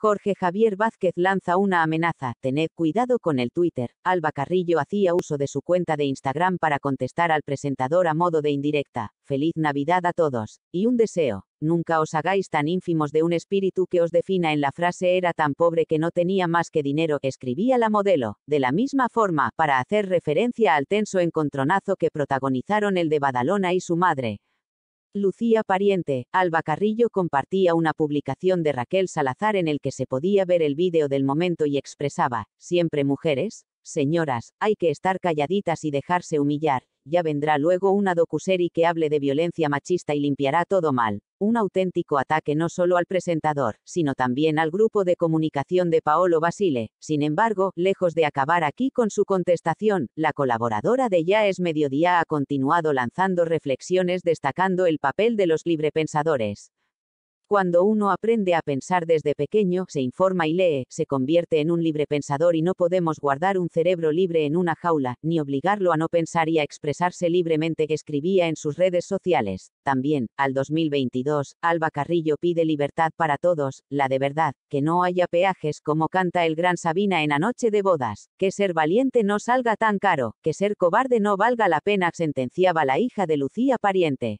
Jorge Javier Vázquez lanza una amenaza, tened cuidado con el Twitter. Alba Carrillo hacía uso de su cuenta de Instagram para contestar al presentador a modo de indirecta. Feliz Navidad a todos. Y un deseo, nunca os hagáis tan ínfimos de un espíritu que os defina en la frase era tan pobre que no tenía más que dinero, escribía la modelo, de la misma forma, para hacer referencia al tenso encontronazo que protagonizaron el de Badalona y su madre, Lucía Pariente, Alba Carrillo compartía una publicación de Raquel Salazar en el que se podía ver el vídeo del momento y expresaba, siempre mujeres, Señoras, hay que estar calladitas y dejarse humillar, ya vendrá luego una docuserie que hable de violencia machista y limpiará todo mal. Un auténtico ataque no solo al presentador, sino también al grupo de comunicación de Paolo Basile. Sin embargo, lejos de acabar aquí con su contestación, la colaboradora de Ya es Mediodía ha continuado lanzando reflexiones destacando el papel de los librepensadores. Cuando uno aprende a pensar desde pequeño, se informa y lee, se convierte en un libre pensador y no podemos guardar un cerebro libre en una jaula, ni obligarlo a no pensar y a expresarse libremente, escribía en sus redes sociales. También, al 2022, Alba Carrillo pide libertad para todos, la de verdad, que no haya peajes como canta el gran Sabina en Anoche de Bodas, que ser valiente no salga tan caro, que ser cobarde no valga la pena, sentenciaba la hija de Lucía Pariente.